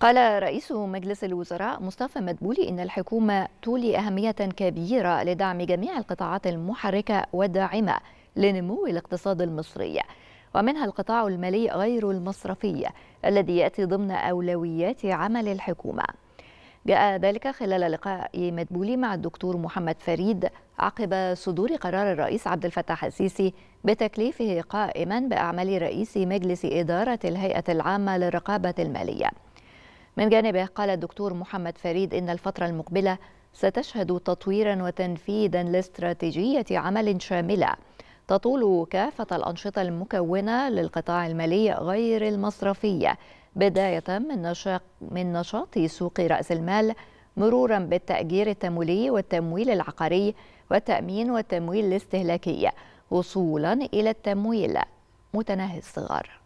قال رئيس مجلس الوزراء مصطفى مدبولي إن الحكومة تولي أهمية كبيرة لدعم جميع القطاعات المحركة والداعمة لنمو الاقتصاد المصري ومنها القطاع المالي غير المصرفي الذي يأتي ضمن أولويات عمل الحكومة جاء ذلك خلال لقاء مدبولي مع الدكتور محمد فريد عقب صدور قرار الرئيس عبد الفتاح السيسي بتكليفه قائما بأعمال رئيس مجلس إدارة الهيئة العامة للرقابة المالية من جانبه قال الدكتور محمد فريد إن الفترة المقبلة ستشهد تطويرا وتنفيذا لاستراتيجية عمل شاملة تطول كافة الأنشطة المكونة للقطاع المالي غير المصرفية بداية من نشاط, من نشاط سوق رأس المال مرورا بالتأجير التمويلي والتمويل العقاري والتأمين والتمويل الاستهلاكي وصولا إلى التمويل متناهي الصغار